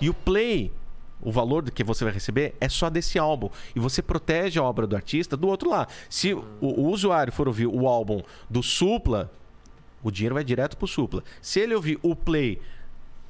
E o play, o valor que você vai receber, é só desse álbum. E você protege a obra do artista do outro lado Se o, o usuário for ouvir o álbum do Supla, o dinheiro vai direto pro Supla. Se ele ouvir o play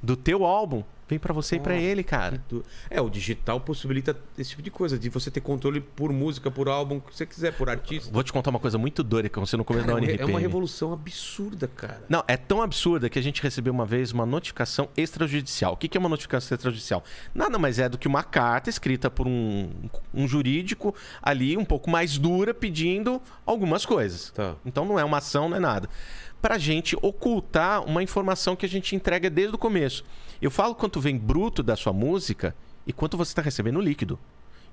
do teu álbum vem para você e para ah, ele, cara. É, o digital possibilita esse tipo de coisa, de você ter controle por música, por álbum, que você quiser, por artista. Vou te contar uma coisa muito doida que é você no começo é cara, da UNRP. É uma revolução absurda, cara. Não, é tão absurda que a gente recebeu uma vez uma notificação extrajudicial. O que é uma notificação extrajudicial? Nada mais é do que uma carta escrita por um, um jurídico ali, um pouco mais dura, pedindo algumas coisas. Tá. Então não é uma ação, não é nada para a gente ocultar uma informação que a gente entrega desde o começo. Eu falo quanto vem bruto da sua música e quanto você está recebendo líquido.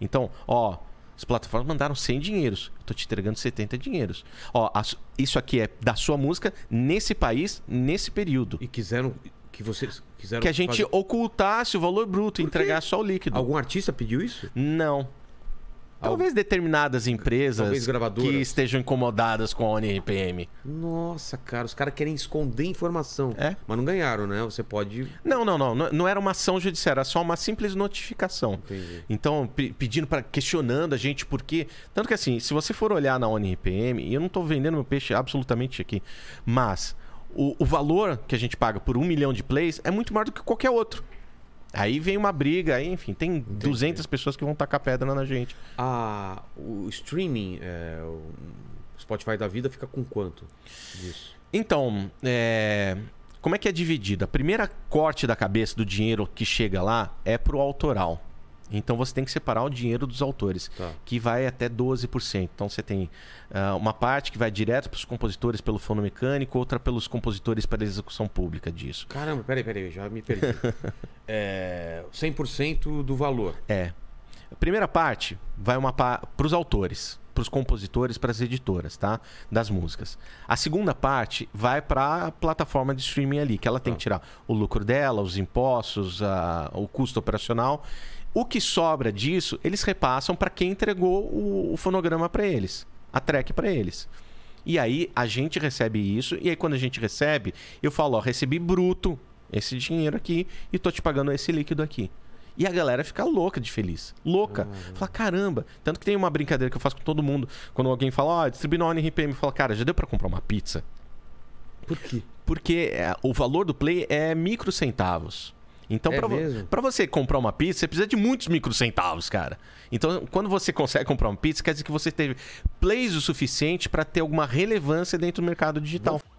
Então, ó, as plataformas mandaram 100 dinheiros. Estou te entregando 70 dinheiros. Ó, isso aqui é da sua música nesse país, nesse período. E quiseram que vocês quiseram que a gente fazer... ocultasse o valor bruto, e entregasse só o líquido. Algum artista pediu isso? Não. Talvez determinadas empresas Talvez gravadoras. que estejam incomodadas com a ONRPM. Nossa, cara, os caras querem esconder informação. É? Mas não ganharam, né? Você pode. Não, não, não. Não era uma ação judicial, era só uma simples notificação. Entendi. Então, pedindo para. questionando a gente por quê. Tanto que assim, se você for olhar na ONRPM, e eu não tô vendendo meu peixe absolutamente aqui, mas o, o valor que a gente paga por um milhão de plays é muito maior do que qualquer outro. Aí vem uma briga, aí, enfim, tem Entendi. 200 pessoas que vão tacar pedra na gente. Ah, o streaming, é, o Spotify da vida fica com quanto disso? Então, é, como é que é dividida? A primeira corte da cabeça do dinheiro que chega lá é pro autoral. Então você tem que separar o dinheiro dos autores, tá. que vai até 12%. Então você tem uh, uma parte que vai direto para os compositores pelo fono mecânico, outra pelos compositores para a execução pública disso. Caramba, peraí, peraí, já me perdi. é, 100% do valor. É. A primeira parte vai uma para os autores, para os compositores, para as editoras, tá? Das músicas. A segunda parte vai para a plataforma de streaming ali, que ela tem ah. que tirar o lucro dela, os impostos, a, o custo operacional. O que sobra disso, eles repassam para quem entregou o, o fonograma para eles, a track para eles. E aí a gente recebe isso, e aí quando a gente recebe, eu falo, ó, recebi bruto esse dinheiro aqui e tô te pagando esse líquido aqui. E a galera fica louca de feliz. Louca. Uhum. Fala, caramba. Tanto que tem uma brincadeira que eu faço com todo mundo. Quando alguém fala, ó, oh, distribuindo a RPM, fala, cara, já deu para comprar uma pizza? Por quê? Porque é, o valor do play é micro centavos. Então, é para você comprar uma pizza, você precisa de muitos centavos cara. Então, quando você consegue comprar uma pizza, quer dizer que você teve plays o suficiente para ter alguma relevância dentro do mercado digital. Vou...